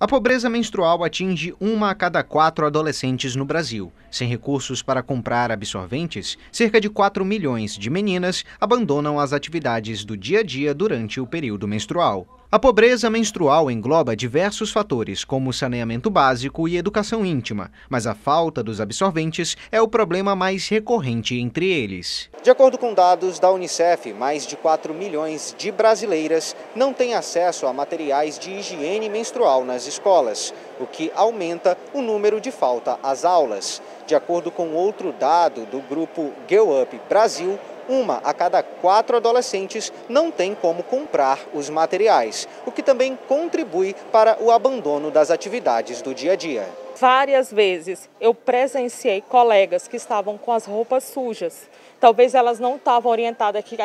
A pobreza menstrual atinge uma a cada quatro adolescentes no Brasil. Sem recursos para comprar absorventes, cerca de 4 milhões de meninas abandonam as atividades do dia a dia durante o período menstrual. A pobreza menstrual engloba diversos fatores, como saneamento básico e educação íntima, mas a falta dos absorventes é o problema mais recorrente entre eles. De acordo com dados da Unicef, mais de 4 milhões de brasileiras não têm acesso a materiais de higiene menstrual nas escolas, o que aumenta o número de falta às aulas. De acordo com outro dado do grupo Girl Up Brasil, uma a cada quatro adolescentes não tem como comprar os materiais, o que também contribui para o abandono das atividades do dia a dia. Várias vezes eu presenciei colegas que estavam com as roupas sujas. Talvez elas não estavam orientadas que,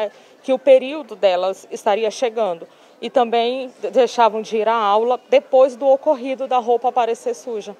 que o período delas estaria chegando. E também deixavam de ir à aula depois do ocorrido da roupa aparecer suja.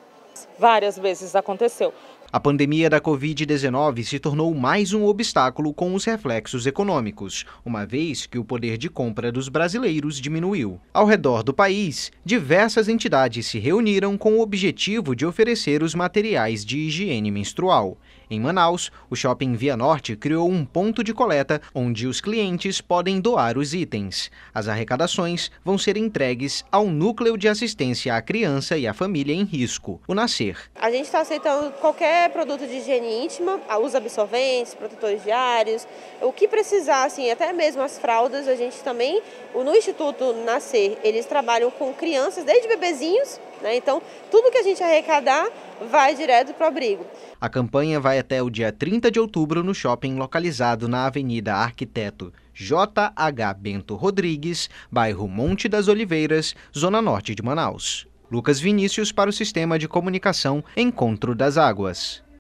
Várias vezes aconteceu. A pandemia da Covid-19 se tornou mais um obstáculo com os reflexos econômicos, uma vez que o poder de compra dos brasileiros diminuiu. Ao redor do país, diversas entidades se reuniram com o objetivo de oferecer os materiais de higiene menstrual. Em Manaus, o shopping Via Norte criou um ponto de coleta onde os clientes podem doar os itens. As arrecadações vão ser entregues ao Núcleo de Assistência à Criança e à Família em Risco, o Nascer. A gente está aceitando qualquer produto de higiene íntima, usa absorventes, protetores diários, o que precisar, assim, até mesmo as fraldas, a gente também, no Instituto Nascer, eles trabalham com crianças desde bebezinhos né? Então, tudo que a gente arrecadar vai direto para o abrigo. A campanha vai até o dia 30 de outubro no shopping localizado na Avenida Arquiteto J.H. Bento Rodrigues, bairro Monte das Oliveiras, zona norte de Manaus. Lucas Vinícius para o Sistema de Comunicação Encontro das Águas.